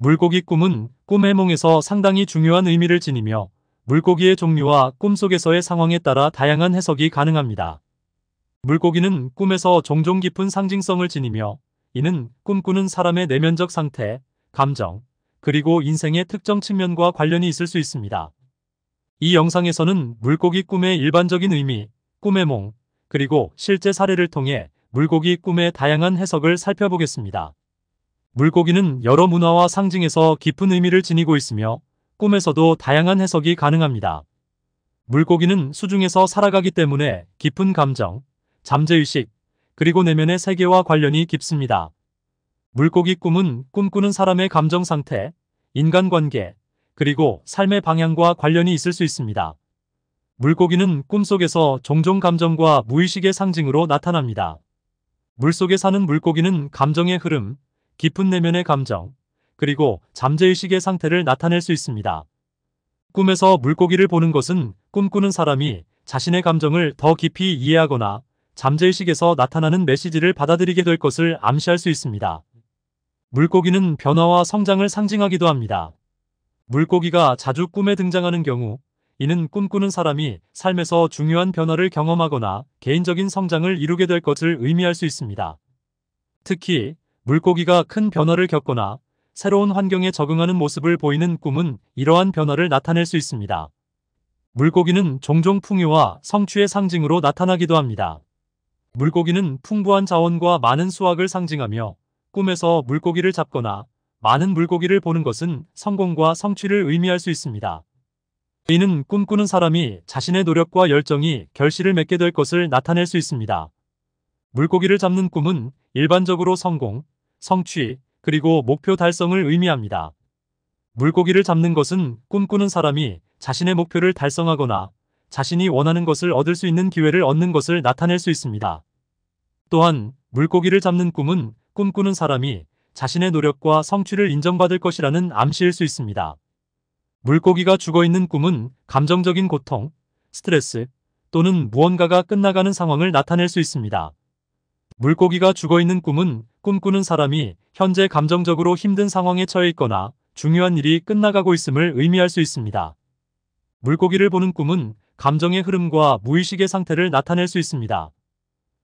물고기 꿈은 꿈의몽에서 상당히 중요한 의미를 지니며 물고기의 종류와 꿈속에서의 상황에 따라 다양한 해석이 가능합니다. 물고기는 꿈에서 종종 깊은 상징성을 지니며 이는 꿈꾸는 사람의 내면적 상태, 감정, 그리고 인생의 특정 측면과 관련이 있을 수 있습니다. 이 영상에서는 물고기 꿈의 일반적인 의미, 꿈의 몽, 그리고 실제 사례를 통해 물고기 꿈의 다양한 해석을 살펴보겠습니다. 물고기는 여러 문화와 상징에서 깊은 의미를 지니고 있으며 꿈에서도 다양한 해석이 가능합니다. 물고기는 수중에서 살아가기 때문에 깊은 감정, 잠재의식, 그리고 내면의 세계와 관련이 깊습니다. 물고기 꿈은 꿈꾸는 사람의 감정 상태, 인간관계, 그리고 삶의 방향과 관련이 있을 수 있습니다. 물고기는 꿈속에서 종종 감정과 무의식의 상징으로 나타납니다. 물속에 사는 물고기는 감정의 흐름, 깊은 내면의 감정, 그리고 잠재의식의 상태를 나타낼 수 있습니다. 꿈에서 물고기를 보는 것은 꿈꾸는 사람이 자신의 감정을 더 깊이 이해하거나 잠재의식에서 나타나는 메시지를 받아들이게 될 것을 암시할 수 있습니다. 물고기는 변화와 성장을 상징하기도 합니다. 물고기가 자주 꿈에 등장하는 경우 이는 꿈꾸는 사람이 삶에서 중요한 변화를 경험하거나 개인적인 성장을 이루게 될 것을 의미할 수 있습니다. 특히 물고기가 큰 변화를 겪거나 새로운 환경에 적응하는 모습을 보이는 꿈은 이러한 변화를 나타낼 수 있습니다. 물고기는 종종 풍요와 성취의 상징으로 나타나기도 합니다. 물고기는 풍부한 자원과 많은 수확을 상징하며 꿈에서 물고기를 잡거나 많은 물고기를 보는 것은 성공과 성취를 의미할 수 있습니다. 이는 꿈꾸는 사람이 자신의 노력과 열정이 결실을 맺게 될 것을 나타낼 수 있습니다. 물고기를 잡는 꿈은 일반적으로 성공, 성취, 그리고 목표 달성을 의미합니다. 물고기를 잡는 것은 꿈꾸는 사람이 자신의 목표를 달성하거나 자신이 원하는 것을 얻을 수 있는 기회를 얻는 것을 나타낼 수 있습니다. 또한 물고기를 잡는 꿈은 꿈꾸는 사람이 자신의 노력과 성취를 인정받을 것이라는 암시일 수 있습니다. 물고기가 죽어있는 꿈은 감정적인 고통, 스트레스 또는 무언가가 끝나가는 상황을 나타낼 수 있습니다. 물고기가 죽어있는 꿈은 꿈꾸는 사람이 현재 감정적으로 힘든 상황에 처해 있거나 중요한 일이 끝나가고 있음을 의미할 수 있습니다. 물고기를 보는 꿈은 감정의 흐름과 무의식의 상태를 나타낼 수 있습니다.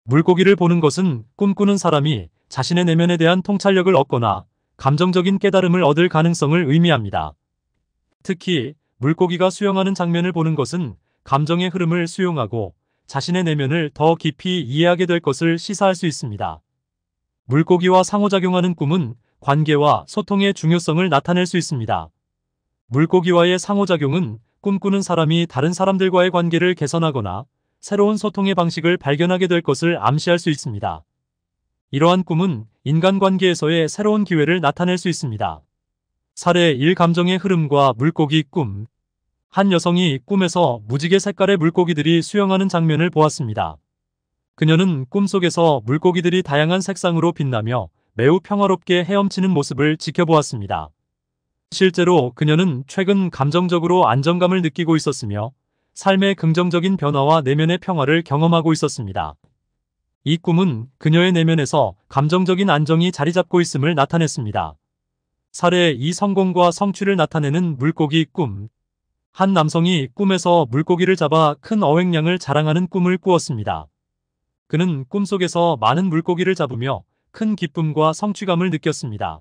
물고기를 보는 것은 꿈꾸는 사람이 자신의 내면에 대한 통찰력을 얻거나 감정적인 깨달음을 얻을 가능성을 의미합니다. 특히 물고기가 수영하는 장면을 보는 것은 감정의 흐름을 수용하고 자신의 내면을 더 깊이 이해하게 될 것을 시사할 수 있습니다. 물고기와 상호작용하는 꿈은 관계와 소통의 중요성을 나타낼 수 있습니다. 물고기와의 상호작용은 꿈꾸는 사람이 다른 사람들과의 관계를 개선하거나 새로운 소통의 방식을 발견하게 될 것을 암시할 수 있습니다. 이러한 꿈은 인간관계에서의 새로운 기회를 나타낼 수 있습니다. 사례 1 감정의 흐름과 물고기 꿈 한 여성이 꿈에서 무지개 색깔의 물고기들이 수영하는 장면을 보았습니다. 그녀는 꿈속에서 물고기들이 다양한 색상으로 빛나며 매우 평화롭게 헤엄치는 모습을 지켜보았습니다. 실제로 그녀는 최근 감정적으로 안정감을 느끼고 있었으며 삶의 긍정적인 변화와 내면의 평화를 경험하고 있었습니다. 이 꿈은 그녀의 내면에서 감정적인 안정이 자리잡고 있음을 나타냈습니다. 사례의 이 성공과 성취를 나타내는 물고기 꿈. 한 남성이 꿈에서 물고기를 잡아 큰 어획량을 자랑하는 꿈을 꾸었습니다. 그는 꿈속에서 많은 물고기를 잡으며 큰 기쁨과 성취감을 느꼈습니다.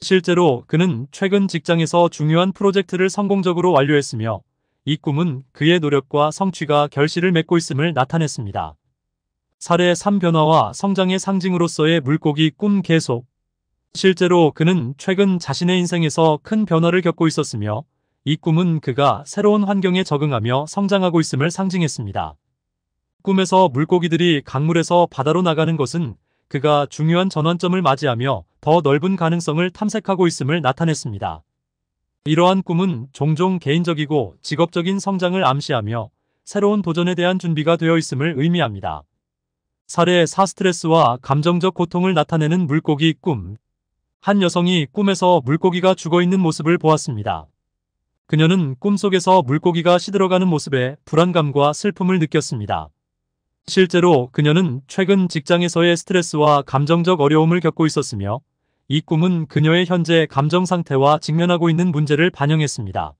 실제로 그는 최근 직장에서 중요한 프로젝트를 성공적으로 완료했으며 이 꿈은 그의 노력과 성취가 결실을 맺고 있음을 나타냈습니다. 사례 3변화와 성장의 상징으로서의 물고기 꿈 계속 실제로 그는 최근 자신의 인생에서 큰 변화를 겪고 있었으며 이 꿈은 그가 새로운 환경에 적응하며 성장하고 있음을 상징했습니다. 꿈에서 물고기들이 강물에서 바다로 나가는 것은 그가 중요한 전환점을 맞이하며 더 넓은 가능성을 탐색하고 있음을 나타냈습니다. 이러한 꿈은 종종 개인적이고 직업적인 성장을 암시하며 새로운 도전에 대한 준비가 되어 있음을 의미합니다. 사례 4 스트레스와 감정적 고통을 나타내는 물고기 꿈. 한 여성이 꿈에서 물고기가 죽어 있는 모습을 보았습니다. 그녀는 꿈속에서 물고기가 시들어가는 모습에 불안감과 슬픔을 느꼈습니다. 실제로 그녀는 최근 직장에서의 스트레스와 감정적 어려움을 겪고 있었으며 이 꿈은 그녀의 현재 감정 상태와 직면하고 있는 문제를 반영했습니다.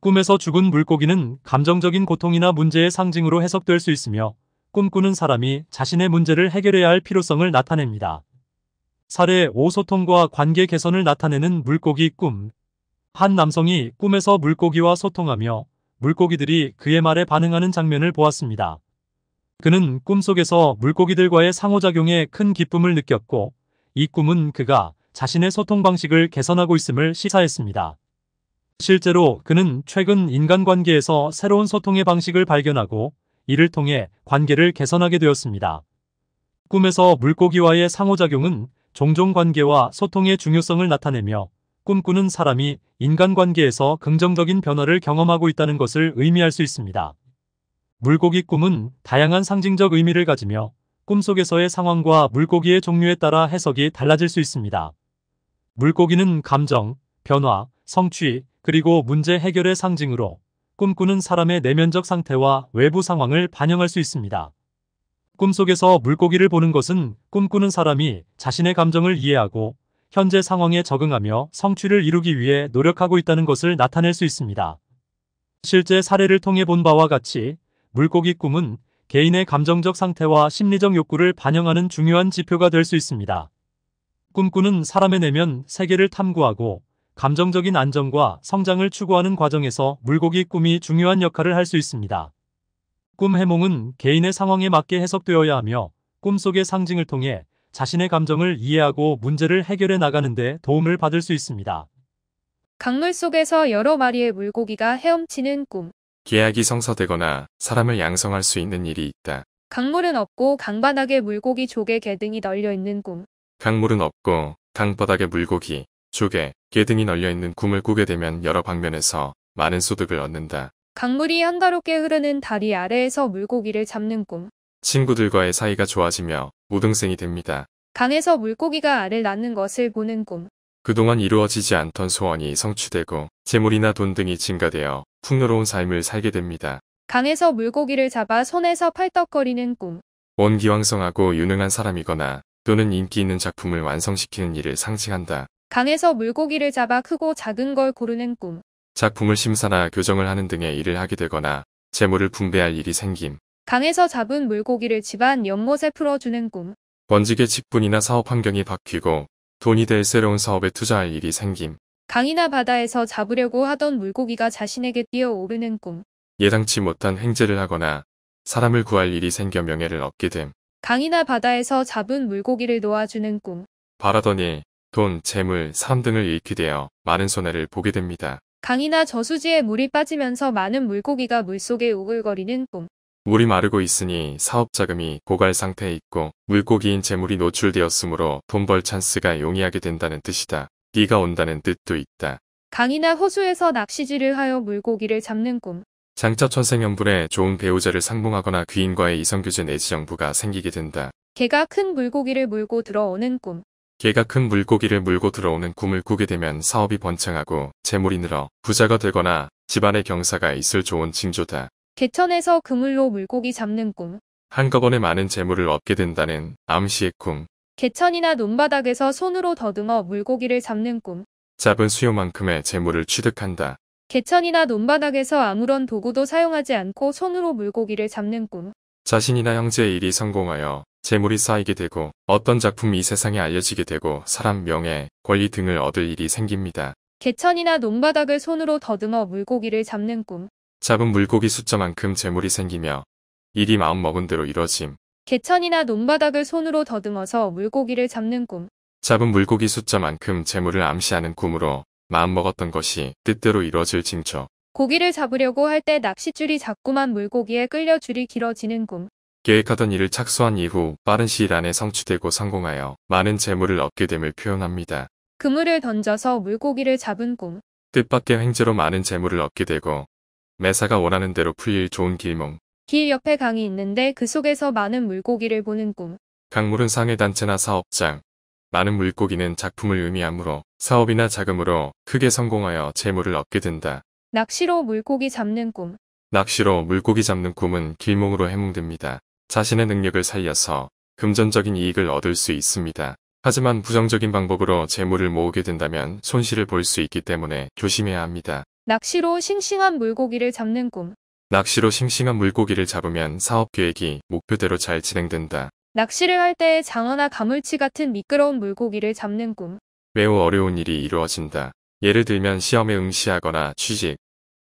꿈에서 죽은 물고기는 감정적인 고통이나 문제의 상징으로 해석될 수 있으며 꿈꾸는 사람이 자신의 문제를 해결해야 할 필요성을 나타냅니다. 사례 5 소통과 관계 개선을 나타내는 물고기 꿈. 한 남성이 꿈에서 물고기와 소통하며 물고기들이 그의 말에 반응하는 장면을 보았습니다. 그는 꿈속에서 물고기들과의 상호작용에 큰 기쁨을 느꼈고 이 꿈은 그가 자신의 소통 방식을 개선하고 있음을 시사했습니다. 실제로 그는 최근 인간관계에서 새로운 소통의 방식을 발견하고 이를 통해 관계를 개선하게 되었습니다. 꿈에서 물고기와의 상호작용은 종종 관계와 소통의 중요성을 나타내며 꿈꾸는 사람이 인간관계에서 긍정적인 변화를 경험하고 있다는 것을 의미할 수 있습니다. 물고기 꿈은 다양한 상징적 의미를 가지며 꿈속에서의 상황과 물고기의 종류에 따라 해석이 달라질 수 있습니다. 물고기는 감정, 변화, 성취, 그리고 문제 해결의 상징으로 꿈꾸는 사람의 내면적 상태와 외부 상황을 반영할 수 있습니다. 꿈속에서 물고기를 보는 것은 꿈꾸는 사람이 자신의 감정을 이해하고 현재 상황에 적응하며 성취를 이루기 위해 노력하고 있다는 것을 나타낼 수 있습니다. 실제 사례를 통해 본 바와 같이 물고기 꿈은 개인의 감정적 상태와 심리적 욕구를 반영하는 중요한 지표가 될 수 있습니다. 꿈꾸는 사람의 내면 세계를 탐구하고 감정적인 안정과 성장을 추구하는 과정에서 물고기 꿈이 중요한 역할을 할 수 있습니다. 꿈 해몽은 개인의 상황에 맞게 해석되어야 하며 꿈속의 상징을 통해 자신의 감정을 이해하고 문제를 해결해 나가는 데 도움을 받을 수 있습니다. 강물 속에서 여러 마리의 물고기가 헤엄치는 꿈 계약이 성사되거나 사람을 양성할 수 있는 일이 있다. 강물은 없고 강바닥에 물고기, 조개, 개 등이 널려 있는 꿈. 강물은 없고 강바닥에 물고기, 조개, 개 등이 널려 있는 꿈을 꾸게 되면 여러 방면에서 많은 소득을 얻는다. 강물이 한가롭게 흐르는 다리 아래에서 물고기를 잡는 꿈. 친구들과의 사이가 좋아지며 우등생이 됩니다. 강에서 물고기가 알을 낳는 것을 보는 꿈. 그동안 이루어지지 않던 소원이 성취되고 재물이나 돈 등이 증가되어 풍요로운 삶을 살게 됩니다. 강에서 물고기를 잡아 손에서 팔떡거리는 꿈. 원기왕성하고 유능한 사람이거나 또는 인기 있는 작품을 완성시키는 일을 상징한다. 강에서 물고기를 잡아 크고 작은 걸 고르는 꿈. 작품을 심사나 교정을 하는 등의 일을 하게 되거나 재물을 분배할 일이 생김. 강에서 잡은 물고기를 집안 연못에 풀어주는 꿈. 원직의 직분이나 사업 환경이 바뀌고 돈이 될 새로운 사업에 투자할 일이 생김. 강이나 바다에서 잡으려고 하던 물고기가 자신에게 뛰어오르는 꿈. 예상치 못한 행제를 하거나 사람을 구할 일이 생겨 명예를 얻게 됨. 강이나 바다에서 잡은 물고기를 놓아주는 꿈. 바라던 일, 돈, 재물, 삶 등을 잃게 되어 많은 손해를 보게 됩니다. 강이나 저수지에 물이 빠지면서 많은 물고기가 물속에 오글거리는 꿈. 물이 마르고 있으니 사업 자금이 고갈 상태에 있고 물고기인 재물이 노출되었으므로 돈벌 찬스가 용이하게 된다는 뜻이다. 비가 온다는 뜻도 있다. 강이나 호수에서 낚시질을 하여 물고기를 잡는 꿈. 장차 천생연분에 좋은 배우자를 상봉하거나 귀인과의 이성교제 내지 정부가 생기게 된다. 개가 큰 물고기를 물고 들어오는 꿈. 개가 큰 물고기를 물고 들어오는 꿈을 꾸게 되면 사업이 번창하고 재물이 늘어 부자가 되거나 집안의 경사가 있을 좋은 징조다. 개천에서 그물로 물고기 잡는 꿈. 한꺼번에 많은 재물을 얻게 된다는 암시의 꿈. 개천이나 논바닥에서 손으로 더듬어 물고기를 잡는 꿈. 잡은 수요만큼의 재물을 취득한다. 개천이나 논바닥에서 아무런 도구도 사용하지 않고 손으로 물고기를 잡는 꿈. 자신이나 형제의 일이 성공하여 재물이 쌓이게 되고 어떤 작품이 이 세상에 알려지게 되고 사람 명예, 권리 등을 얻을 일이 생깁니다. 개천이나 논바닥을 손으로 더듬어 물고기를 잡는 꿈. 잡은 물고기 숫자만큼 재물이 생기며 일이 마음먹은 대로 이뤄짐. 개천이나 논바닥을 손으로 더듬어서 물고기를 잡는 꿈. 잡은 물고기 숫자만큼 재물을 암시하는 꿈으로 마음먹었던 것이 뜻대로 이뤄질 징조. 고기를 잡으려고 할 때 낚싯줄이 자꾸만 물고기에 끌려 줄이 길어지는 꿈. 계획하던 일을 착수한 이후 빠른 시일 안에 성취되고 성공하여 많은 재물을 얻게 됨을 표현합니다. 그물을 던져서 물고기를 잡은 꿈. 뜻밖의 횡재로 많은 재물을 얻게 되고 매사가 원하는 대로 풀릴 좋은 길몽. 길 옆에 강이 있는데 그 속에서 많은 물고기를 보는 꿈. 강물은 상해단체나 사업장. 많은 물고기는 작품을 의미하므로 사업이나 자금으로 크게 성공하여 재물을 얻게 된다. 낚시로 물고기 잡는 꿈. 낚시로 물고기 잡는 꿈은 길몽으로 해몽됩니다. 자신의 능력을 살려서 금전적인 이익을 얻을 수 있습니다. 하지만 부정적인 방법으로 재물을 모으게 된다면 손실을 볼 수 있기 때문에 조심해야 합니다. 낚시로 싱싱한 물고기를 잡는 꿈. 낚시로 싱싱한 물고기를 잡으면 사업 계획이 목표대로 잘 진행된다. 낚시를 할 때 장어나 가물치 같은 미끄러운 물고기를 잡는 꿈. 매우 어려운 일이 이루어진다. 예를 들면 시험에 응시하거나 취직,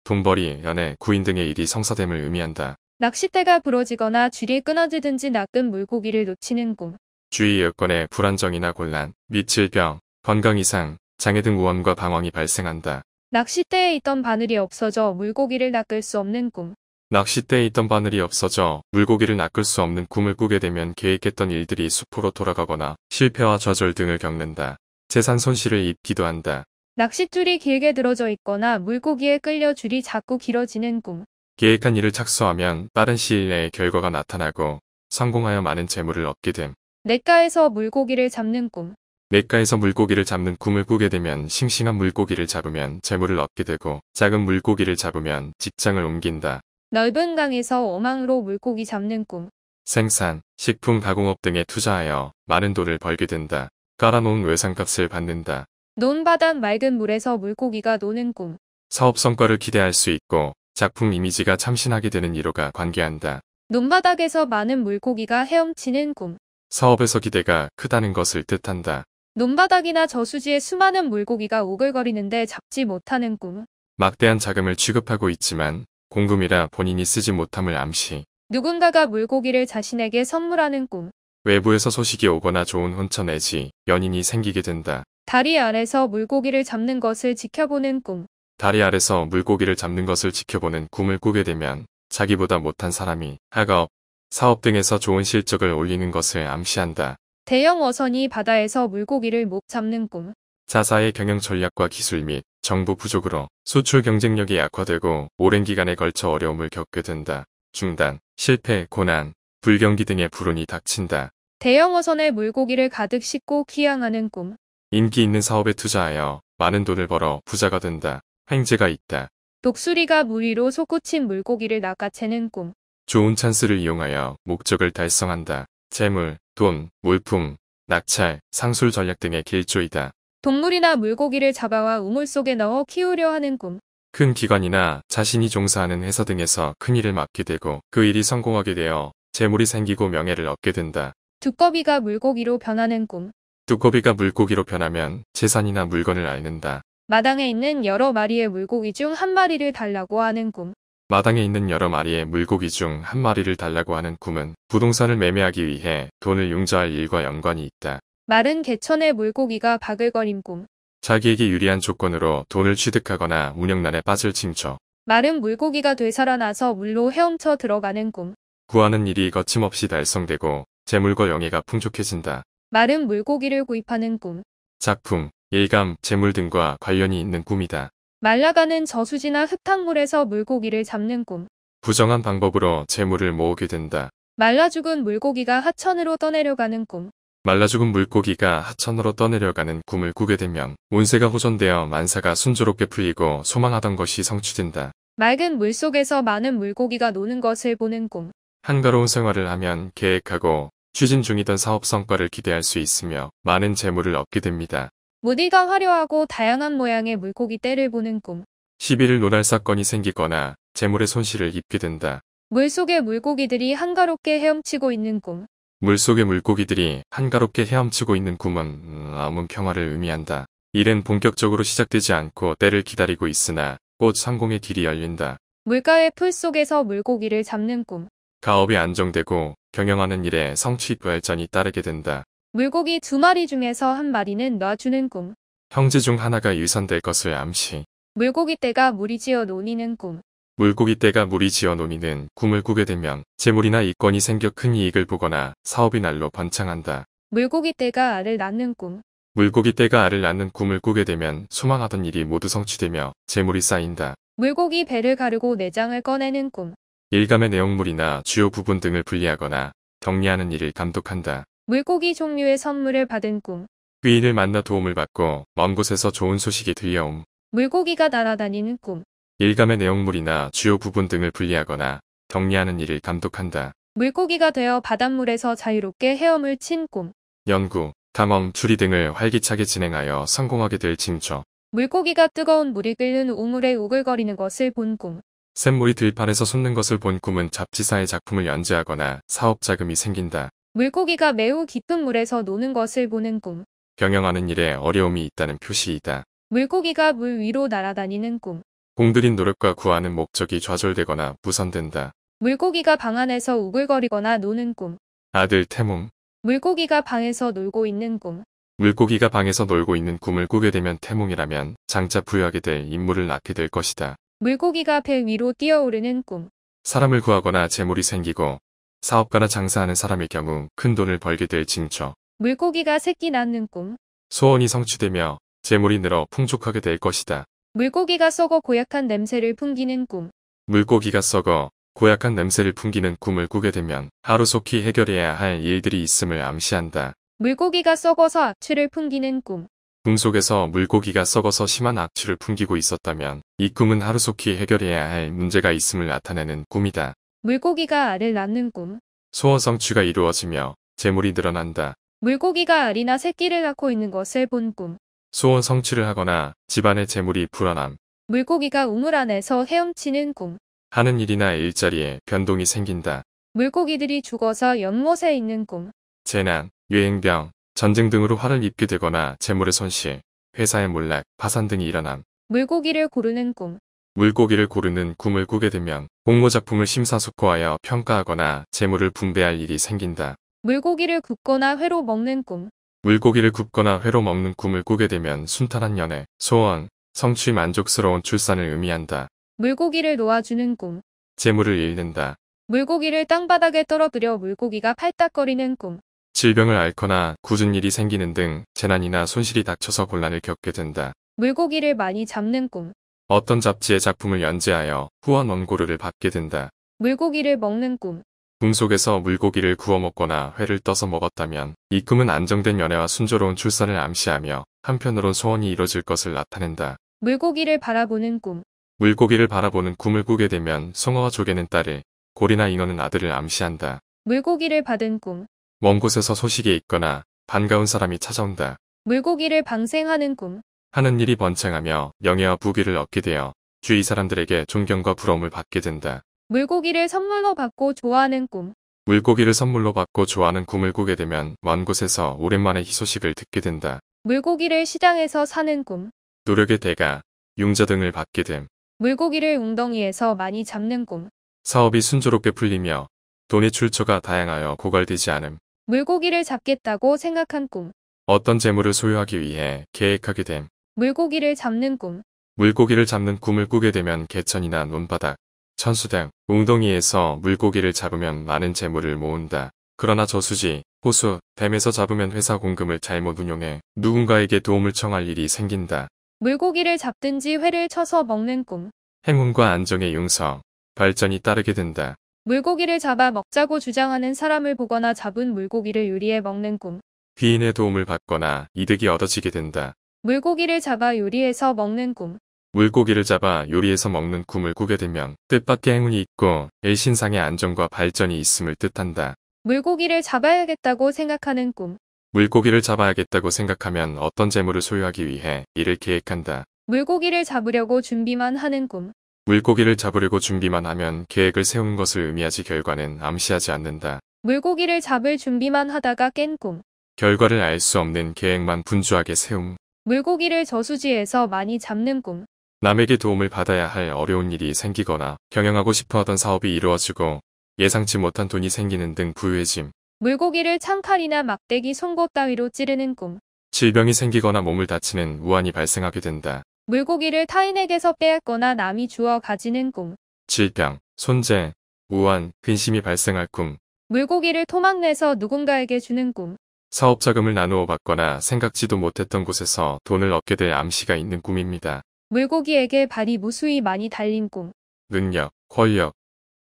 돈벌이, 연애, 구인 등의 일이 성사됨을 의미한다. 낚싯대가 부러지거나 줄이 끊어지든지 낚은 물고기를 놓치는 꿈. 주위 여건에 불안정이나 곤란, 미칠병, 건강 이상, 장애 등 우원과 방황이 발생한다. 낚싯대에 있던 바늘이 없어져 물고기를 낚을 수 없는 꿈. 낚싯대에 있던 바늘이 없어져 물고기를 낚을 수 없는 꿈을 꾸게 되면 계획했던 일들이 수포로 돌아가거나 실패와 좌절 등을 겪는다. 재산 손실을 입기도 한다. 낚싯줄이 길게 들어져 있거나 물고기에 끌려 줄이 자꾸 길어지는 꿈. 계획한 일을 착수하면 빠른 시일 내에 결과가 나타나고 성공하여 많은 재물을 얻게 됨. 냇가에서 물고기를 잡는 꿈. 냇가에서 물고기를 잡는 꿈을 꾸게 되면 싱싱한 물고기를 잡으면 재물을 얻게 되고 작은 물고기를 잡으면 직장을 옮긴다. 넓은 강에서 어망으로 물고기 잡는 꿈. 생산, 식품 가공업 등에 투자하여 많은 돈을 벌게 된다. 깔아놓은 외상값을 받는다. 논바닥 맑은 물에서 물고기가 노는 꿈. 사업 성과를 기대할 수 있고 작품 이미지가 참신하게 되는 이로가 관계한다. 논바닥에서 많은 물고기가 헤엄치는 꿈. 사업에서 기대가 크다는 것을 뜻한다. 논바닥이나 저수지에 수많은 물고기가 오글거리는데 잡지 못하는 꿈. 막대한 자금을 취급하고 있지만 공금이라 본인이 쓰지 못함을 암시. 누군가가 물고기를 자신에게 선물하는 꿈. 외부에서 소식이 오거나 좋은 혼처 내지 연인이 생기게 된다. 다리 아래서 물고기를 잡는 것을 지켜보는 꿈. 다리 아래서 물고기를 잡는 것을 지켜보는 꿈을 꾸게 되면 자기보다 못한 사람이 학업, 사업 등에서 좋은 실적을 올리는 것을 암시한다. 대형 어선이 바다에서 물고기를 못 잡는 꿈. 자사의 경영 전략과 기술 및 정보 부족으로 수출 경쟁력이 약화되고 오랜 기간에 걸쳐 어려움을 겪게 된다. 중단, 실패, 고난, 불경기 등의 불운이 닥친다. 대형 어선에 물고기를 가득 싣고 키양하는 꿈. 인기 있는 사업에 투자하여 많은 돈을 벌어 부자가 된다. 횡재가 있다. 독수리가 물 위로 솟구친 물고기를 낚아채는 꿈. 좋은 찬스를 이용하여 목적을 달성한다. 재물, 돈, 물품, 낙찰, 상술 전략 등의 길조이다. 동물이나 물고기를 잡아와 우물 속에 넣어 키우려 하는 꿈. 큰 기관이나 자신이 종사하는 회사 등에서 큰 일을 맡게 되고 그 일이 성공하게 되어 재물이 생기고 명예를 얻게 된다. 두꺼비가 물고기로 변하는 꿈. 두꺼비가 물고기로 변하면 재산이나 물건을 앓는다. 마당에 있는 여러 마리의 물고기 중 한 마리를 달라고 하는 꿈. 마당에 있는 여러 마리의 물고기 중 한 마리를 달라고 하는 꿈은 부동산을 매매하기 위해 돈을 융자할 일과 연관이 있다. 마른 개천의 물고기가 바글거림 꿈. 자기에게 유리한 조건으로 돈을 취득하거나 운영난에 빠질 징조. 마른 물고기가 되살아나서 물로 헤엄쳐 들어가는 꿈. 구하는 일이 거침없이 달성되고 재물과 영예가 풍족해진다. 마른 물고기를 구입하는 꿈. 작품, 일감 재물 등과 관련이 있는 꿈이다. 말라가는 저수지나 흙탕물에서 물고기를 잡는 꿈. 부정한 방법으로 재물을 모으게 된다. 말라 죽은 물고기가 하천으로 떠내려가는 꿈. 말라 죽은 물고기가 하천으로 떠내려가는 꿈을 꾸게 되면 운세가 호전되어 만사가 순조롭게 풀리고 소망하던 것이 성취된다. 맑은 물속에서 많은 물고기가 노는 것을 보는 꿈. 한가로운 생활을 하면 계획하고 추진 중이던 사업 성과를 기대할 수 있으며 많은 재물을 얻게 됩니다. 무늬가 화려하고 다양한 모양의 물고기 떼를 보는 꿈. 11일 논날 사건이 생기거나 재물의 손실을 입게 된다. 물속에 물고기들이 한가롭게 헤엄치고 있는 꿈. 물속에 물고기들이 한가롭게 헤엄치고 있는 꿈은 아무 평화를 의미한다. 일은 본격적으로 시작되지 않고 때를 기다리고 있으나 꽃 상공의 길이 열린다. 물가의 풀 속에서 물고기를 잡는 꿈. 가업이 안정되고 경영하는 일에 성취 발전이 따르게 된다. 물고기 두 마리 중에서 한 마리는 놔주는 꿈. 형제 중 하나가 유산될 것을 암시. 물고기 떼가 무리지어 논이는 꿈. 물고기 떼가 무리지어 논이는 꿈을 꾸게 되면 재물이나 이권이 생겨 큰 이익을 보거나 사업이 날로 번창한다. 물고기 떼가 알을 낳는 꿈. 물고기 떼가 알을 낳는 꿈을 꾸게 되면 소망하던 일이 모두 성취되며 재물이 쌓인다. 물고기 배를 가르고 내장을 꺼내는 꿈. 일감의 내용물이나 주요 부분 등을 분리하거나 정리하는 일을 감독한다. 물고기 종류의 선물을 받은 꿈. 귀인을 만나 도움을 받고 먼 곳에서 좋은 소식이 들려옴. 물고기가 날아다니는 꿈. 일감의 내용물이나 주요 부분 등을 분리하거나 정리하는 일을 감독한다. 물고기가 되어 바닷물에서 자유롭게 헤엄을 친 꿈. 연구, 탐험, 추리 등을 활기차게 진행하여 성공하게 될 징조. 물고기가 뜨거운 물이 끓는 우물에 우글거리는 것을 본 꿈. 샘물이 들판에서 솟는 것을 본 꿈은 잡지사의 작품을 연재하거나 사업 자금이 생긴다. 물고기가 매우 깊은 물에서 노는 것을 보는 꿈. 경영하는 일에 어려움이 있다는 표시이다. 물고기가 물 위로 날아다니는 꿈. 공들인 노력과 구하는 목적이 좌절되거나 무산된다. 물고기가 방 안에서 우글거리거나 노는 꿈. 아들 태몽. 물고기가 방에서 놀고 있는 꿈. 물고기가 방에서 놀고 있는 꿈을 꾸게 되면 태몽이라면 장차 부여하게 될 인물을 낳게 될 것이다. 물고기가 배 위로 뛰어오르는 꿈. 사람을 구하거나 재물이 생기고 사업가나 장사하는 사람의 경우 큰 돈을 벌게 될 징조. 물고기가 새끼 낳는 꿈. 소원이 성취되며 재물이 늘어 풍족하게 될 것이다. 물고기가 썩어 고약한 냄새를 풍기는 꿈. 물고기가 썩어 고약한 냄새를 풍기는 꿈을 꾸게 되면 하루속히 해결해야 할 일들이 있음을 암시한다. 물고기가 썩어서 악취를 풍기는 꿈. 꿈속에서 물고기가 썩어서 심한 악취를 풍기고 있었다면 이 꿈은 하루속히 해결해야 할 문제가 있음을 나타내는 꿈이다. 물고기가 알을 낳는 꿈. 소원 성취가 이루어지며 재물이 늘어난다. 물고기가 알이나 새끼를 낳고 있는 것을 본 꿈. 소원 성취를 하거나 집안의 재물이 불어남. 물고기가 우물 안에서 헤엄치는 꿈. 하는 일이나 일자리에 변동이 생긴다. 물고기들이 죽어서 연못에 있는 꿈. 재난, 유행병, 전쟁 등으로 화를 입게 되거나 재물의 손실, 회사의 몰락, 파산 등이 일어남. 물고기를 고르는 꿈. 물고기를 고르는 꿈을 꾸게 되면 공모 작품을 심사숙고하여 평가하거나 재물을 분배할 일이 생긴다. 물고기를 굽거나 회로 먹는 꿈. 물고기를 굽거나 회로 먹는 꿈을 꾸게 되면 순탄한 연애, 소원, 성취 만족스러운 출산을 의미한다. 물고기를 놓아주는 꿈. 재물을 잃는다. 물고기를 땅바닥에 떨어뜨려 물고기가 팔딱거리는 꿈. 질병을 앓거나 굳은 일이 생기는 등 재난이나 손실이 닥쳐서 곤란을 겪게 된다. 물고기를 많이 잡는 꿈. 어떤 잡지의 작품을 연재하여 후원 원고료를 받게 된다. 물고기를 먹는 꿈. 꿈속에서 물고기를 구워 먹거나 회를 떠서 먹었다면 이 꿈은 안정된 연애와 순조로운 출산을 암시하며 한편으론 소원이 이뤄질 것을 나타낸다. 물고기를 바라보는 꿈. 물고기를 바라보는 꿈을 꾸게 되면 송어와 조개는 딸을, 고리나 인어는 아들을 암시한다. 물고기를 받은 꿈. 먼 곳에서 소식이 있거나 반가운 사람이 찾아온다. 물고기를 방생하는 꿈. 하는 일이 번창하며 영예와 부귀를 얻게 되어 주위 사람들에게 존경과 부러움을 받게 된다. 물고기를 선물로 받고 좋아하는 꿈 물고기를 선물로 받고 좋아하는 꿈을 꾸게 되면 먼 곳에서 오랜만에 희소식을 듣게 된다. 물고기를 시장에서 사는 꿈 노력의 대가, 융자 등을 받게 됨. 물고기를 웅덩이에서 많이 잡는 꿈 사업이 순조롭게 풀리며 돈의 출처가 다양하여 고갈되지 않음. 물고기를 잡겠다고 생각한 꿈 어떤 재물을 소유하기 위해 계획하게 됨. 물고기를 잡는 꿈. 물고기를 잡는 꿈을 꾸게 되면 개천이나 논바닥, 천수당, 웅덩이에서 물고기를 잡으면 많은 재물을 모은다. 그러나 저수지, 호수, 댐에서 잡으면 회사 공금을 잘못 운용해 누군가에게 도움을 청할 일이 생긴다. 물고기를 잡든지 회를 쳐서 먹는 꿈. 행운과 안정의 융성, 발전이 따르게 된다. 물고기를 잡아 먹자고 주장하는 사람을 보거나 잡은 물고기를 유리해 먹는 꿈. 귀인의 도움을 받거나 이득이 얻어지게 된다. 물고기를 잡아 요리해서 먹는 꿈. 물고기를 잡아 요리해서 먹는 꿈을 꾸게 되면 뜻밖의 행운이 있고 일신상의 안정과 발전이 있음을 뜻한다. 물고기를 잡아야겠다고 생각하는 꿈. 물고기를 잡아야겠다고 생각하면 어떤 재물을 소유하기 위해 이를 계획한다. 물고기를 잡으려고 준비만 하는 꿈. 물고기를 잡으려고 준비만 하면 계획을 세운 것을 의미하지 결과는 암시하지 않는다. 물고기를 잡을 준비만 하다가 깬 꿈. 결과를 알 수 없는 계획만 분주하게 세움. 물고기를 저수지에서 많이 잡는 꿈. 남에게 도움을 받아야 할 어려운 일이 생기거나 경영하고 싶어 하던 사업이 이루어지고 예상치 못한 돈이 생기는 등 부유해짐. 물고기를 창칼이나 막대기 송곳 따위로 찌르는 꿈. 질병이 생기거나 몸을 다치는 우환이 발생하게 된다. 물고기를 타인에게서 빼앗거나 남이 주어 가지는 꿈. 질병, 손재, 우환, 근심이 발생할 꿈. 물고기를 토막내서 누군가에게 주는 꿈. 사업 자금을 나누어 받거나 생각지도 못했던 곳에서 돈을 얻게 될 암시가 있는 꿈입니다. 물고기에게 발이 무수히 많이 달린 꿈. 능력, 권력,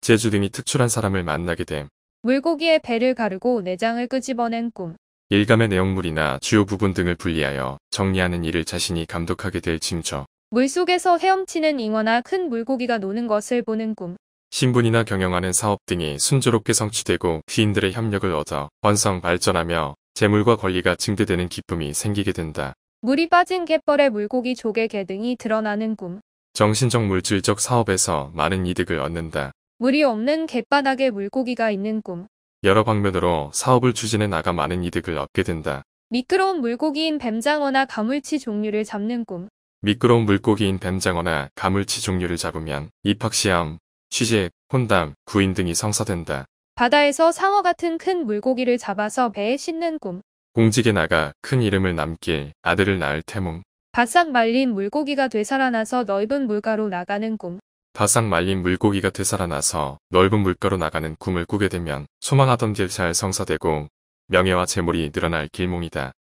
재주 등이 특출한 사람을 만나게 됨. 물고기의 배를 가르고 내장을 끄집어낸 꿈. 일감의 내용물이나 주요 부분 등을 분리하여 정리하는 일을 자신이 감독하게 될 징조. 물속에서 헤엄치는 잉어나 큰 물고기가 노는 것을 보는 꿈. 신분이나 경영하는 사업 등이 순조롭게 성취되고 귀인들의 협력을 얻어 번성 발전하며 재물과 권리가 증대되는 기쁨이 생기게 된다. 물이 빠진 갯벌에 물고기, 조개, 개 등이 드러나는 꿈. 정신적 물질적 사업에서 많은 이득을 얻는다. 물이 없는 갯바닥에 물고기가 있는 꿈. 여러 방면으로 사업을 추진해 나가 많은 이득을 얻게 된다. 미끄러운 물고기인 뱀장어나 가물치 종류를 잡는 꿈. 미끄러운 물고기인 뱀장어나 가물치 종류를 잡으면 입학시험, 취직, 혼담, 구인 등이 성사된다. 바다에서 상어 같은 큰 물고기를 잡아서 배에 싣는 꿈. 공직에 나가 큰 이름을 남길 아들을 낳을 태몽. 바싹 말린 물고기가 되살아나서 넓은 물가로 나가는 꿈. 바싹 말린 물고기가 되살아나서 넓은 물가로 나가는 꿈을 꾸게 되면 소망하던 길 잘 성사되고 명예와 재물이 늘어날 길몽이다.